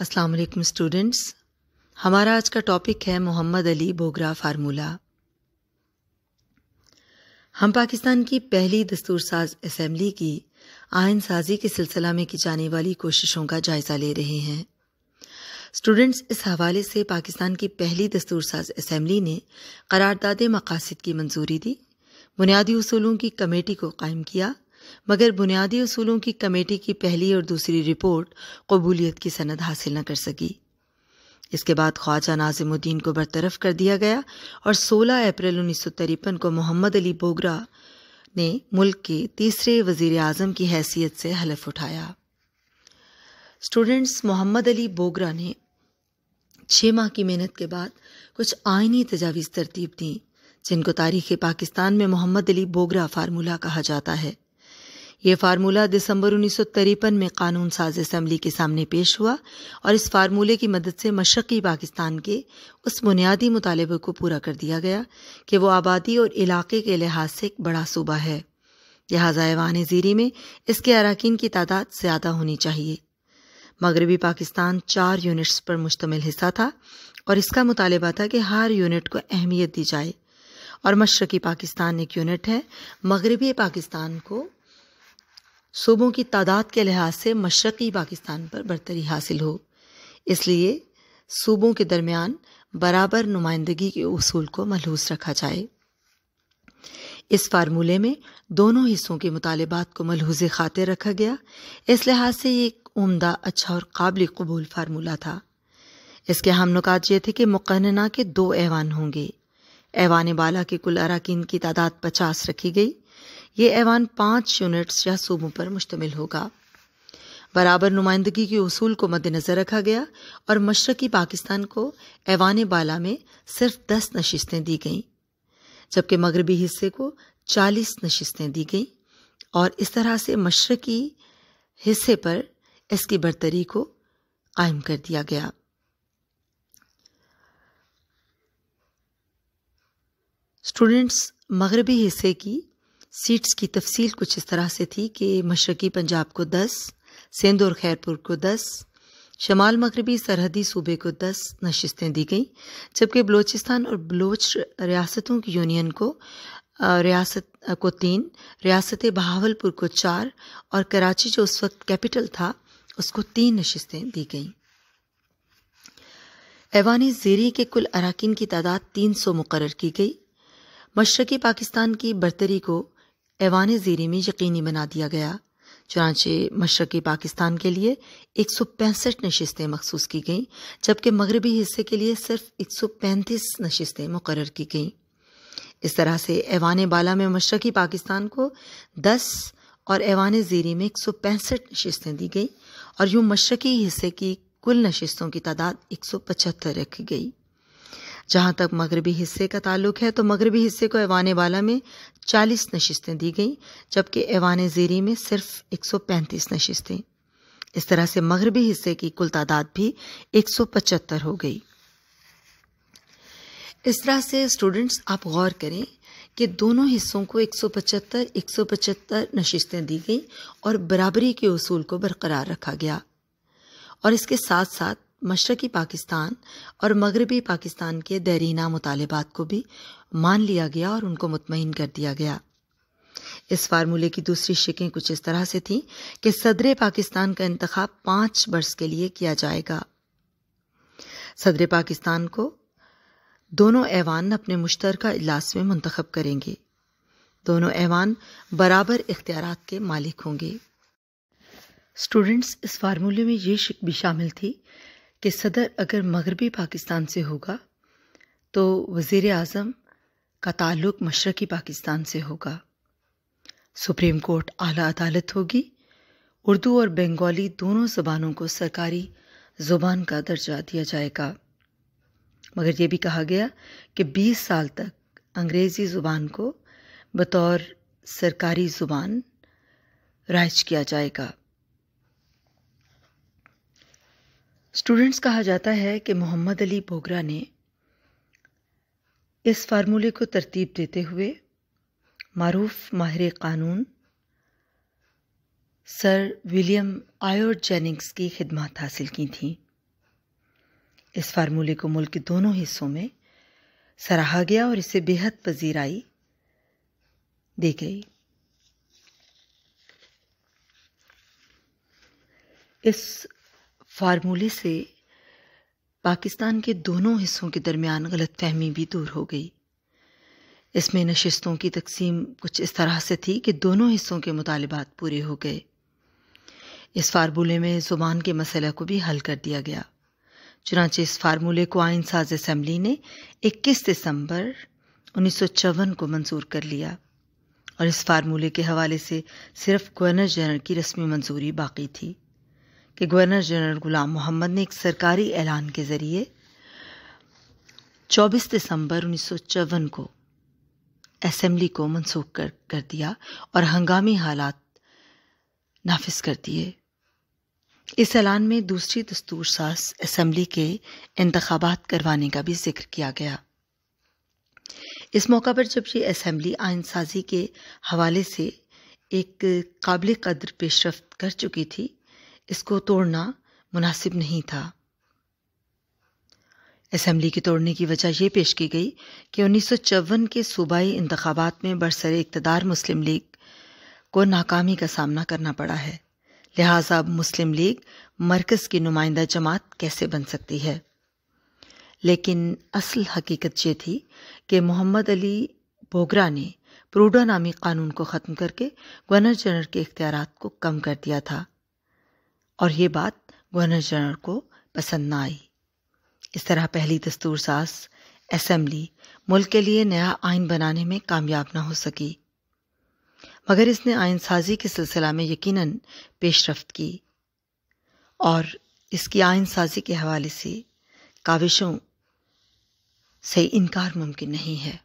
अस्सलाम वालेकुम स्टूडेंट्स हमारा आज का टॉपिक है मोहम्मद अली बोगरा फार्मूला हम पाकिस्तान की पहली दस्तूर साज असम्बली की आयन साजी के सिलसिला में की जाने वाली कोशिशों का जायजा ले रहे हैं स्टूडेंट्स इस हवाले से पाकिस्तान की पहली दस्तूर साज असम्बली ने करारदाद मकासद की मंजूरी दी बुनियादी उसूलों की कमेटी को कायम किया मगर बुनियादी असूलों की कमेटी की पहली और दूसरी रिपोर्ट कबूलियत की सनद हासिल न कर सकी इसके बाद ख्वाजा नाजिमुद्दीन को बरतरफ कर दिया गया और 16 अप्रैल उन्नीस को मोहम्मद अली बोगरा ने मुल्क के तीसरे वजीर आजम की हैसियत से हलफ उठाया स्टूडेंट्स मोहम्मद अली बोगरा ने छह माह की मेहनत के बाद कुछ आइनी तजावीज़ तरतीब दी जिनको तारीख पाकिस्तान में मोहम्मद अली बोगरा फार्मूला कहा जाता है ये फार्मूला दिसंबर उन्नीस में कानून साज असम्बली के सामने पेश हुआ और इस फार्मूले की मदद से मशक़ी पाकिस्तान के उस बुनियादी मुतालबे को पूरा कर दिया गया कि वो आबादी और इलाके के लिहाज से एक बड़ा सूबा है लिहाजा ऐवान जीरी में इसके अरकान की तादाद ज़्यादा होनी चाहिए मगरबी पाकिस्तान चार यूनिट्स पर मुश्तमिल हिस्सा था और इसका मुतालबा था कि हर यूनिट को अहमियत दी जाए और मशरक़ी पाकिस्तान एक यूनिट है मगरबी पाकिस्तान को सूबों की तादाद के लिहाज से मशरक़ी पाकिस्तान पर बरतरी हासिल हो इसलिए सूबों के दरमियान बराबर नुमाइंदगी के असूल को मलहूस रखा जाए इस फार्मूले में दोनों हिस्सों के मुतालबात को मलहूज खातिर रखा गया इस लिहाज से ये एक उमदा अच्छा और काबिल कबूल फार्मूला था इसके हम नुकात ये थे कि मुकन्ना के दो ऐवान होंगे ऐवान बाला के कुल अरकान की तादाद पचास रखी गई ये ऐवान पाँच यूनिट्स या सूबों पर मुश्तमिल होगा बराबर नुमाइंदगी के असूल को मद्देनजर रखा गया और मशरकी पाकिस्तान को ऐवान बाला में सिर्फ दस नशिस्तें दी गईं जबकि मगरबी हिस्से को चालीस नशितें दी गईं और इस तरह से मशरकी हिस्से पर इसकी बरतरी को कायम कर दिया गया स्टूडेंट्स मगरबी हिस्से की सीट्स की तफसील कुछ इस तरह से थी कि मशरक़ी पंजाब को दस सिंध और खैरपुर को दस शमाल मगरबी सरहदी सूबे को दस नशस्तें दी गई जबकि बलोचिस्तान और बलोच रियासतों की यूनियन को रियासत को तीन रियासत बहावलपुर को चार और कराची जो उस वक्त कैपिटल था उसको तीन नशस्तें दी गईं ऐवान जेरी के कुल अरकान की तादाद तीन सौ मुकर की गई मशरक़ी पाकिस्तान की बरतरी को ऐवान ज़ीरे में यकीनी बना दिया गया चुनाचे मशरक़ी पाकिस्तान के लिए एक सौ पैंसठ नशस्तें मखसूस की गई जबकि मगरबी हिस्से के लिए सिर्फ एक सौ पैंतीस नशस्तें मुकर की गईं इस तरह से ऐवान बाला में मशरक पाकिस्तान को दस और ऐवान ज़ीरे में एक सौ पैंसठ नशस्तें दी गई और यूं मशरक़ी हिस्से की कुल नशस्तों की तादाद एक सौ पचहत्तर रखी गई जहां तक मगरबी हिस्से का ताल्लुक है तो मगरबी हिस्से को ऐवान वाला में 40 नशस्तें दी गईं जबकि ऐवान ज़ेरी में सिर्फ 135 नशस्तें इस तरह से मगरबी हिस्से की कुल तादाद भी 175 हो गई इस तरह से स्टूडेंट्स आप गौर करें कि दोनों हिस्सों को 175 175 नशिस्तें दी गई और बराबरी के असूल को बरकरार रखा गया और इसके साथ साथ मशरक़ी पाकिस्तान और मगरबी पाकिस्तान के दरीना मुतालबात को भी मान लिया गया और उनको मुतमिन कर दिया गया इस फार्मूले की दूसरी शिकें कुछ इस तरह से थी कि सदर पाकिस्तान का इंतखब पांच वर्ष के लिए किया जाएगा सदर पाकिस्तान को दोनों ऐवान अपने मुश्तर इजलास में मंतखब करेंगे दोनों ऐवान बराबर इख्तियार के मालिक होंगे स्टूडेंट्स इस फार्मूले में ये शिक भी शामिल थी कि सदर अगर मगरबी पाकिस्तान से होगा तो वज़ी अज़म का ताल्लुक मशरक़ी पाकिस्तान से होगा सुप्रीम कोर्ट आला अदालत होगी उर्दू और बंगाली दोनों ज़बानों को सरकारी ज़ुबान का दर्जा दिया जाएगा मगर यह भी कहा गया कि 20 साल तक अंग्रेज़ी ज़ुबान को बतौर सरकारी ज़ुबान राइज किया जाएगा स्टूडेंट्स कहा जाता है कि मोहम्मद अली बोगरा ने इस फार्मूले को तरतीब देते हुए मरूफ माहिर कानून सर विलियम आयोर जेनिंग्स की खिदमत हासिल की थी इस फार्मूले को मुल्क के दोनों हिस्सों में सराहा गया और इसे बेहद पजीराई दी गई इस फार्मूले से पाकिस्तान के दोनों हिस्सों के दरमियान गलतफहमी भी दूर हो गई इसमें नशस्तों की तकसीम कुछ इस तरह से थी कि दोनों हिस्सों के मुतालबात पूरे हो गए इस फार्मूले में ज़ुबान के मसले को भी हल कर दिया गया चुनाचे इस फार्मूले को आइन साज असम्बली ने 21 दिसंबर उन्नीस को मंजूर कर लिया और इस फार्मूले के हवाले से सिर्फ गवर्नर जनरल की रस्मी मंजूरी बाकी थी कि गवर्नर जनरल गुलाम मोहम्मद ने एक सरकारी ऐलान के ज़रिए 24 दिसंबर उन्नीस को असम्बली को मनसूख कर कर दिया और हंगामी हालात नाफिज कर दिए इस ऐलान में दूसरी दस्तूर सास असम्बली के इंतबात करवाने का भी जिक्र किया गया इस मौका पर जब ये असम्बली आयन साजी के हवाले से एक काबिल कदर पेशरफ कर चुकी थी इसको तोड़ना मुनासिब नहीं था असम्बली के तोड़ने की वजह यह पेश की गई कि उन्नीस सौ चौवन के सूबाई इंतबात में बरसर इकतदार मुस्लिम लीग को नाकामी का सामना करना पड़ा है लिहाजा अब मुस्लिम लीग मरकज़ की नुमाइंदा जमात कैसे बन सकती है लेकिन असल हकीकत यह थी कि मोहम्मद अली बोगरा ने प्रूडा नामी कानून को ख़त्म करके गवर्नर जनरल के इख्तियार को कम कर दिया था और ये बात गवर्नर जनरल को पसंद ना आई इस तरह पहली दस्तूर सास असम्बली मुल्क के लिए नया आइन बनाने में कामयाब ना हो सकी मगर इसने आइन साजी के सिलसिला में यकीनन पेशरफ की और इसकी आइन साजी के हवाले से काविशों से इनकार मुमकिन नहीं है